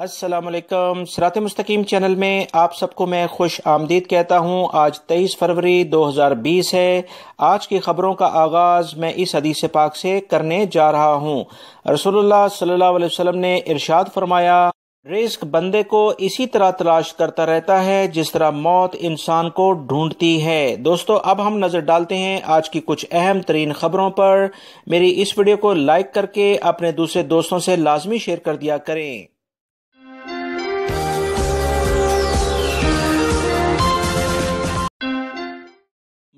السلام علیکم سرات مستقیم چینل میں آپ سب کو میں خوش آمدید کہتا ہوں آج تیئیس فروری دو ہزار بیس ہے آج کی خبروں کا آغاز میں اس حدیث پاک سے کرنے جا رہا ہوں رسول اللہ صلی اللہ علیہ وسلم نے ارشاد فرمایا رزق بندے کو اسی طرح تلاش کرتا رہتا ہے جس طرح موت انسان کو ڈھونڈتی ہے دوستو اب ہم نظر ڈالتے ہیں آج کی کچھ اہم ترین خبروں پر میری اس ویڈیو کو لائک کر کے اپنے دوسرے دوستوں سے لازمی شیئر کر دیا کریں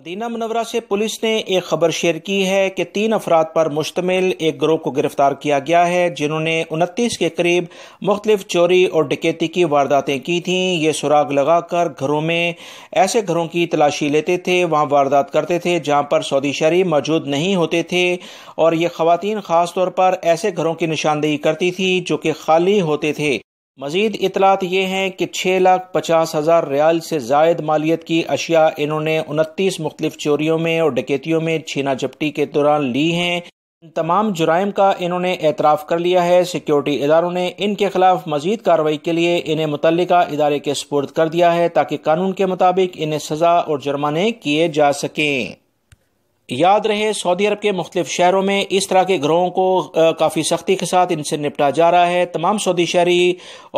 مدینہ منورہ سے پولیس نے ایک خبر شیئر کی ہے کہ تین افراد پر مشتمل ایک گروہ کو گرفتار کیا گیا ہے جنہوں نے انتیس کے قریب مختلف چوری اور ڈکیتی کی وارداتیں کی تھیں یہ سراغ لگا کر گھروں میں ایسے گھروں کی تلاشی لیتے تھے وہاں واردات کرتے تھے جہاں پر سعودی شہری موجود نہیں ہوتے تھے اور یہ خواتین خاص طور پر ایسے گھروں کی نشاندہی کرتی تھی جو کہ خالی ہوتے تھے مزید اطلاعات یہ ہیں کہ چھ لاکھ پچاس ہزار ریال سے زائد مالیت کی اشیاء انہوں نے انتیس مختلف چوریوں میں اور ڈکیتیوں میں چھینا جپٹی کے دوران لی ہیں ان تمام جرائم کا انہوں نے اعتراف کر لیا ہے سیکیورٹی اداروں نے ان کے خلاف مزید کارروائی کے لیے انہیں متعلقہ ادارے کے سپرد کر دیا ہے تاکہ قانون کے مطابق انہیں سزا اور جرمانے کیے جا سکیں یاد رہے سعودی عرب کے مختلف شہروں میں اس طرح کے گروہوں کو کافی سختی کے ساتھ ان سے نپٹا جا رہا ہے تمام سعودی شہری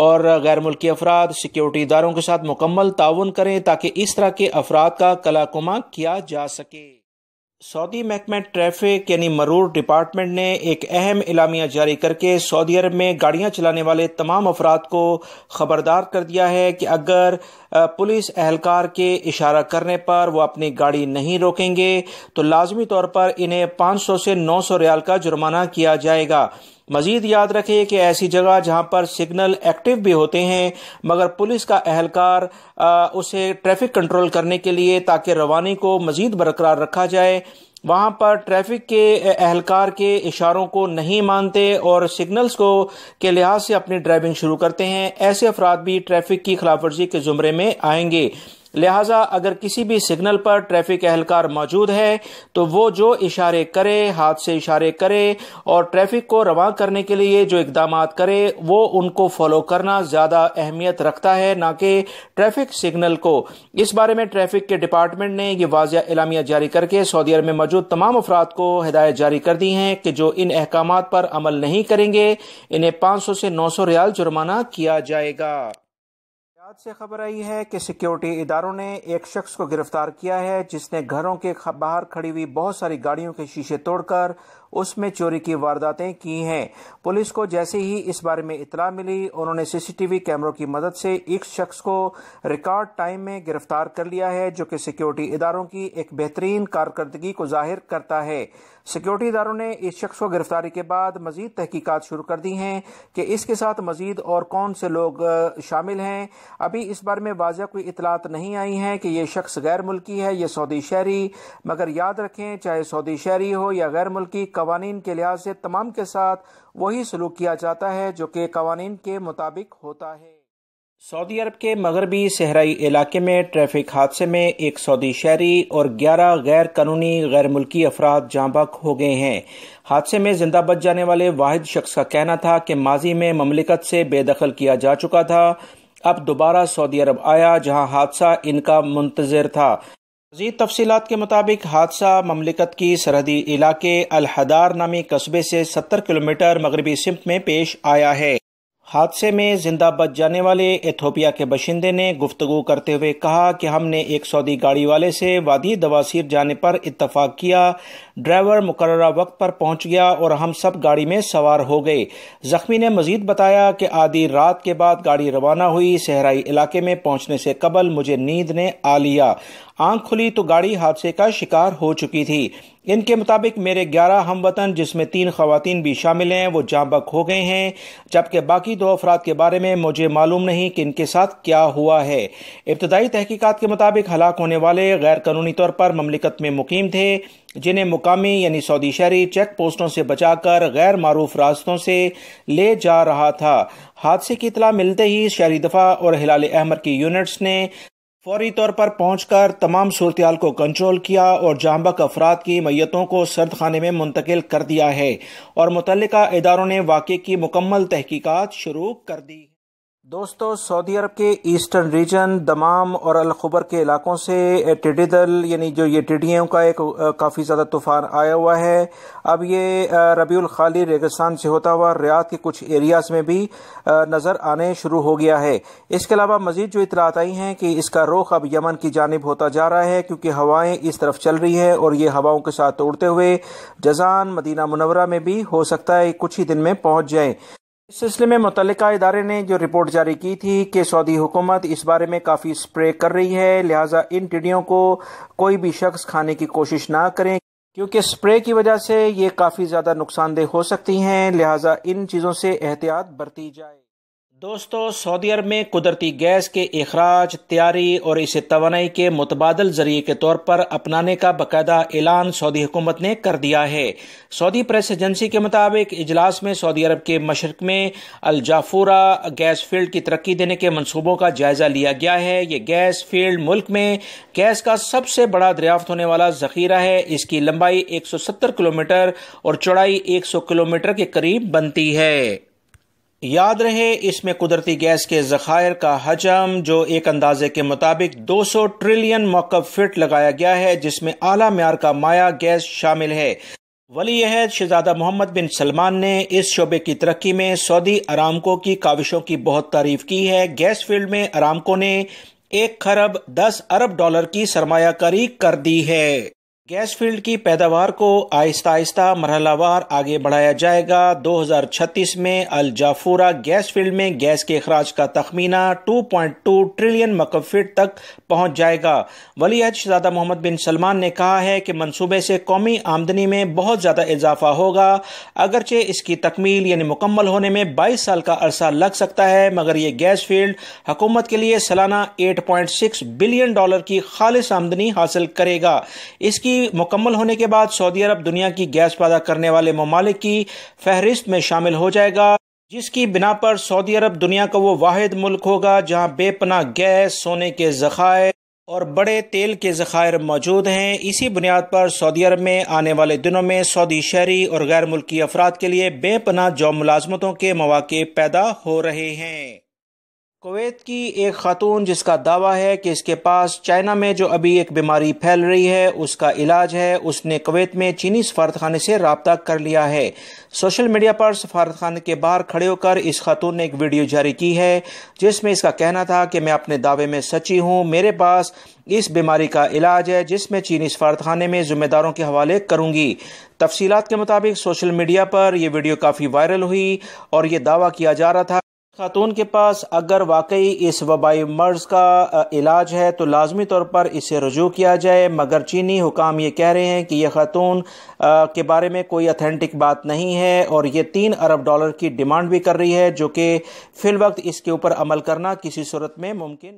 اور غیر ملکی افراد سیکیورٹی اداروں کے ساتھ مکمل تعاون کریں تاکہ اس طرح کے افراد کا کلاکما کیا جا سکے سعودی محکمہ ٹریفک یعنی مرور ڈپارٹمنٹ نے ایک اہم اعلامیہ جاری کر کے سعودی عرب میں گاڑیاں چلانے والے تمام افراد کو خبردار کر دیا ہے کہ اگر پولیس اہلکار کے اشارہ کرنے پر وہ اپنی گاڑی نہیں روکیں گے تو لازمی طور پر انہیں پانچ سو سے نو سو ریال کا جرمانہ کیا جائے گا مزید یاد رکھے کہ ایسی جگہ جہاں پر سگنل ایکٹیو بھی ہوتے ہیں مگر پولیس کا اہلکار اسے ٹریفک کنٹرول کرنے کے لیے تاکہ روانی کو مزید برقرار رکھا جائے وہاں پر ٹریفک کے اہلکار کے اشاروں کو نہیں مانتے اور سگنلز کو کے لحاظ سے اپنی ڈرائیونگ شروع کرتے ہیں ایسے افراد بھی ٹریفک کی خلاف ورزی کے زمرے میں آئیں گے لہذا اگر کسی بھی سگنل پر ٹریفک اہلکار موجود ہے تو وہ جو اشارے کرے ہاتھ سے اشارے کرے اور ٹریفک کو رواں کرنے کے لیے جو اقدامات کرے وہ ان کو فالو کرنا زیادہ اہمیت رکھتا ہے نہ کہ ٹریفک سگنل کو اس بارے میں ٹریفک کے ڈپارٹمنٹ نے یہ واضح اعلامیہ جاری کر کے سعودی عرب میں موجود تمام افراد کو ہدایت جاری کر دی ہیں کہ جو ان احکامات پر عمل نہیں کریں گے انہیں پانچ سو سے نو سو ریال جرمانہ کیا جائے گا آپ سے خبر آئی ہے کہ سیکیورٹی اداروں نے ایک شخص کو گرفتار کیا ہے جس نے گھروں کے باہر کھڑی ہوئی بہت ساری گاڑیوں کے شیشے توڑ کر اس میں چوری کی وارداتیں کی ہیں پولیس کو جیسے ہی اس بارے میں اطلاع ملی انہوں نے سی سی ٹی وی کیمروں کی مدد سے ایک شخص کو ریکارڈ ٹائم میں گرفتار کر لیا ہے جو کہ سیکیورٹی اداروں کی ایک بہترین کارکردگی کو ظاہر کرتا ہے سیکیورٹی اداروں نے اس شخص کو گرفتاری کے بعد مزید تحقیقات شروع کر دی ہیں کہ اس کے ساتھ مزید اور کون سے لوگ شامل ہیں ابھی اس بارے میں واضح کوئی اطلاعات نہیں آئی ہیں کہ یہ شخص غیر ملکی ہے یہ سعودی شہری مگر یاد رکھیں چاہے سعودی شہری ہو یا غیر ملکی قوانین کے لحاظ سے تمام کے ساتھ وہی سلوک کیا جاتا ہے جو کہ قوانین کے مطابق ہوتا ہے سعودی عرب کے مغربی صحرائی علاقے میں ٹریفک حادثے میں ایک سعودی شہری اور گیارہ غیر قانونی غیر ملکی افراد جاں بک ہو گئے ہیں حادثے میں زندہ بچ جانے والے واحد شخص کا کہنا تھا کہ ماضی میں مملکت سے بے دخل کیا جا چکا تھا اب دوبارہ سعودی عرب آیا جہاں حادثہ ان کا منتظر تھا مزید تفصیلات کے مطابق حادثہ مملکت کی سرحدی علاقے الحدار نامی قصبے سے ستر کلومیٹر مغربی سمت میں پیش آیا ہے حادثے میں زندہ بچ جانے والے ایتھوپیا کے باشندے نے گفتگو کرتے ہوئے کہا کہ ہم نے ایک سعودی گاڑی والے سے وادی دواسیر جانے پر اتفاق کیا ڈرائیور مقررہ وقت پر پہنچ گیا اور ہم سب گاڑی میں سوار ہو گئے زخمی نے مزید بتایا کہ آدھی رات کے بعد گاڑی روانہ ہوئی صحرائی علاقے میں پہنچنے سے قبل مجھے نیند نے آ لیا آنکھ کھلی تو گاڑی حادثے کا شکار ہو چکی تھی ان کے مطابق میرے گیارہ ہم وطن جس میں تین خواتین بھی شامل ہیں وہ جاں بک ہو گئے ہیں جبکہ باقی دو افراد کے بارے میں مجھے معلوم نہیں کہ ان کے ساتھ کیا ہوا ہے ابتدائی تحقیقات کے مطابق ہلاک ہونے والے غیر قانونی طور پر مملکت میں مقیم تھے جنہیں مقامی یعنی سعودی شہری چیک پوسٹوں سے بچا کر غیر معروف راستوں سے لے جا رہا تھا حادثے کی اطلاع ملتے ہی شہری دفاع اور ہلال احمر کی یونٹس نے فوری طور پر پہنچ کر تمام صورتحال کو کنٹرول کیا اور جانبک افراد کی میتوں کو سرد خانے میں منتقل کر دیا ہے اور متعلقہ اداروں نے واقعے کی مکمل تحقیقات شروع کر دی دوستو سعودی عرب کے ایسٹرن ریجن دمام اور الخبر کے علاقوں سے ٹڈی دل یعنی جو یہ ٹڈیوں کا ایک کافی زیادہ طوفان آیا ہوا ہے اب یہ ربیع الخالی ریگستان سے ہوتا ہوا ریاض کے کچھ ایریاز میں بھی نظر آنے شروع ہو گیا ہے اس کے علاوہ مزید جو اطلاعات آئی ہیں کہ اس کا رخ اب یمن کی جانب ہوتا جا رہا ہے کیونکہ ہوائیں اس طرف چل رہی ہیں اور یہ ہواؤں کے ساتھ توڑتے ہوئے جزان مدینہ منورہ میں بھی ہو سکتا ہے کچھ ہی دن میں پہنچ جائیں اس سلسلے میں متعلقہ ادارے نے جو رپورٹ جاری کی تھی کہ سعودی حکومت اس بارے میں کافی اسپرے کر رہی ہے لہٰذا ان ٹڈیوں کو کوئی بھی شخص کھانے کی کوشش نہ کریں کیونکہ اسپرے کی وجہ سے یہ کافی زیادہ نقصان دہ ہو سکتی ہیں لہٰذا ان چیزوں سے احتیاط برتی جائے دوستو سعودی عرب میں قدرتی گیس کے اخراج تیاری اور اسے توانائی کے متبادل ذریعے کے طور پر اپنانے کا باقاعدہ اعلان سعودی حکومت نے کر دیا ہے سعودی پریس ایجنسی کے مطابق اجلاس میں سعودی عرب کے مشرق میں الجافورہ گیس فیلڈ کی ترقی دینے کے منصوبوں کا جائزہ لیا گیا ہے یہ گیس فیلڈ ملک میں گیس کا سب سے بڑا دریافت ہونے والا ذخیرہ ہے اس کی لمبائی ایک سو ستر اور چوڑائی ایک سو کے قریب بنتی ہے یاد رہے اس میں قدرتی گیس کے ذخائر کا حجم جو ایک اندازے کے مطابق دو سو ٹریلین موقف فٹ لگایا گیا ہے جس میں اعلی معیار کا مایا گیس شامل ہے ولی عہد شہزادہ محمد بن سلمان نے اس شعبے کی ترقی میں سعودی ارامکو کی کاوشوں کی بہت تعریف کی ہے گیس فیلڈ میں ارامکو نے ایک خرب دس ارب ڈالر کی سرمایہ کاری کر دی ہے گیس فیلڈ کی پیداوار کو آہستہ آہستہ مرحلہ وار آگے بڑھایا جائے گا دو ہزار چھتیس میں الجافورہ گیس فیلڈ میں گیس کے اخراج کا تخمینہ ٹو پوائنٹ ٹو ٹریلین تک پہنچ جائے گا ولی عہد شہزادہ محمد بن سلمان نے کہا ہے کہ منصوبے سے قومی آمدنی میں بہت زیادہ اضافہ ہوگا اگرچہ اس کی تکمیل یعنی مکمل ہونے میں بائیس سال کا عرصہ لگ سکتا ہے مگر یہ گیس فیلڈ حکومت کے لیے سالانہ eight point six billion dollar کی خالص آمدنی حاصل کرے گا اس کی مکمل ہونے کے بعد سعودی عرب دنیا کی گیس پیدا کرنے والے ممالک کی فہرست میں شامل ہو جائے گا جس کی بنا پر سعودی عرب دنیا کا وہ واحد ملک ہوگا جہاں بے پناہ گیس سونے کے ذخائر اور بڑے تیل کے ذخائر موجود ہیں اسی بنیاد پر سعودی عرب میں آنے والے دنوں میں سعودی شہری اور غیر ملکی افراد کے لیے بے پناہ جو ملازمتوں کے مواقع پیدا ہو رہے ہیں کویت کی ایک خاتون جس کا دعویٰ ہے کہ اس کے پاس چائنا میں جو ابھی ایک بیماری پھیل رہی ہے اس کا علاج ہے اس نے کویت میں چینی سفارت خانے سے رابطہ کر لیا ہے سوشل میڈیا پر سفارت خانے کے باہر کھڑے ہو کر اس خاتون نے ایک ویڈیو جاری کی ہے جس میں اس کا کہنا تھا کہ میں اپنے دعوے میں سچی ہوں میرے پاس اس بیماری کا علاج ہے جس میں چینی سفارت خانے میں ذمہ داروں کے حوالے کروں گی تفصیلات کے مطابق سوشل میڈیا پر یہ ویڈیو کافی وائرل ہوئی اور یہ دعویٰ کیا جا رہا تھا خاتون کے پاس اگر واقعی اس وبائی مرض کا علاج ہے تو لازمی طور پر اسے رجوع کیا جائے مگر چینی حکام یہ کہہ رہے ہیں کہ یہ خاتون کے بارے میں کوئی اتھینٹک بات نہیں ہے اور یہ تین ارب ڈالر کی ڈیمانڈ بھی کر رہی ہے جو کہ فی الوقت اس کے اوپر عمل کرنا کسی صورت میں ممکن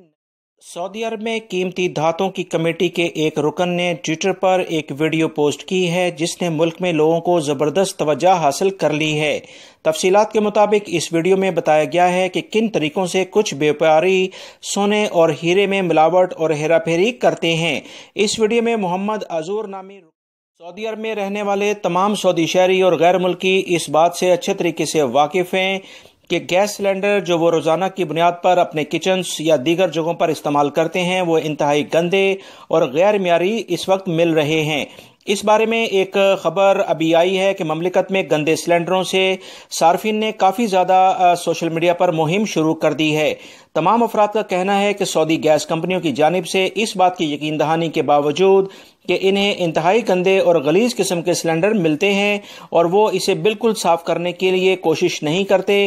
سعودی عرب میں قیمتی دھاتوں کی کمیٹی کے ایک رکن نے ٹویٹر پر ایک ویڈیو پوسٹ کی ہے جس نے ملک میں لوگوں کو زبردست توجہ حاصل کر لی ہے تفصیلات کے مطابق اس ویڈیو میں بتایا گیا ہے کہ کن طریقوں سے کچھ بیوپاری سونے اور ہیرے میں ملاوٹ اور ہیرا پھیری کرتے ہیں اس ویڈیو میں محمد عزور نامی سعودی عرب میں رہنے والے تمام سعودی شہری اور غیر ملکی اس بات سے اچھے طریقے سے واقف ہیں کہ گیس سلنڈر جو وہ روزانہ کی بنیاد پر اپنے کچنز یا دیگر جگہوں پر استعمال کرتے ہیں وہ انتہائی گندے اور غیر معیاری اس وقت مل رہے ہیں اس بارے میں ایک خبر ابھی آئی ہے کہ مملکت میں گندے سلنڈروں سے صارفین نے کافی زیادہ سوشل میڈیا پر مہم شروع کر دی ہے تمام افراد کا کہنا ہے کہ سعودی گیس کمپنیوں کی جانب سے اس بات کی یقین دہانی کے باوجود کہ انہیں انتہائی گندے اور غلیظ قسم کے سلنڈر ملتے ہیں اور وہ اسے بالکل صاف کرنے کے لیے کوشش نہیں کرتے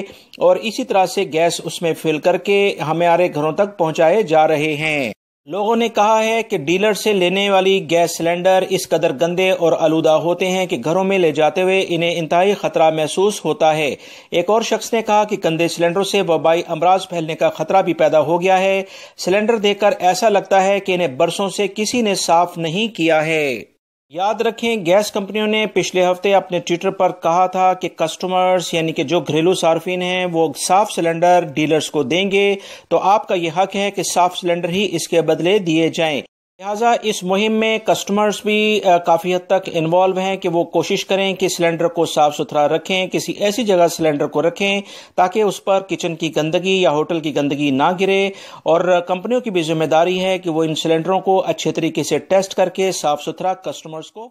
اور اسی طرح سے گیس اس میں فل کر کے ہمارے گھروں تک پہنچائے جا رہے ہیں لوگوں نے کہا ہے کہ ڈیلر سے لینے والی گیس سلینڈر اس قدر گندے اور آلودہ ہوتے ہیں کہ گھروں میں لے جاتے ہوئے انہیں انتہائی خطرہ محسوس ہوتا ہے ایک اور شخص نے کہا کہ گندے سلنڈروں سے وبائی امراض پھیلنے کا خطرہ بھی پیدا ہو گیا ہے سلینڈر دیکھ کر ایسا لگتا ہے کہ انہیں برسوں سے کسی نے صاف نہیں کیا ہے یاد رکھیں گیس کمپنیوں نے پچھلے ہفتے اپنے ٹویٹر پر کہا تھا کہ کسٹمرز یعنی کہ جو گھریلو صارفین ہیں وہ صاف سلنڈر ڈیلرز کو دیں گے تو آپ کا یہ حق ہے کہ صاف سلنڈر ہی اس کے بدلے دیے جائیں لہٰذا اس مہم میں کسٹمرز بھی کافی حد تک انوالو ہیں کہ وہ کوشش کریں کہ سلینڈر کو صاف ستھرا رکھیں کسی ایسی جگہ سلینڈر کو رکھیں تاکہ اس پر کچن کی گندگی یا ہوٹل کی گندگی نہ گرے اور کمپنیوں کی بھی ذمہ داری ہے کہ وہ ان سلنڈروں کو اچھے طریقے سے ٹیسٹ کر کے صاف ستھرا کسٹمرز کو